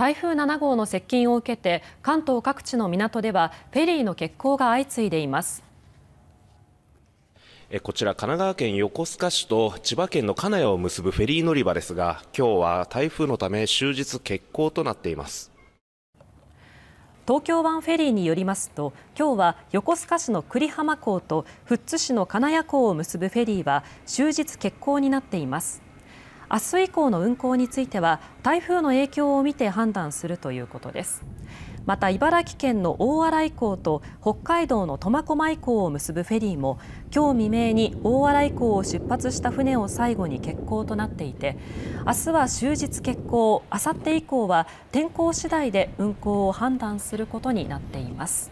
台風7号の接近を受けて関東各地の港ではフェリーの欠航が相次いでいます。こちら神奈川県横須賀市と千葉県の金谷を結ぶフェリー乗り場ですが今日は台風のため終日欠航となっています東京湾フェリーによりますと今日は横須賀市の久里浜港と富津市の金谷港を結ぶフェリーは終日欠航になっています明日以降の運行については台風の影響を見て判断するということですまた茨城県の大洗港と北海道の苫小牧港を結ぶフェリーも今日未明に大洗港を出発した船を最後に欠航となっていて明日は終日欠航あさって以降は天候次第で運航を判断することになっています。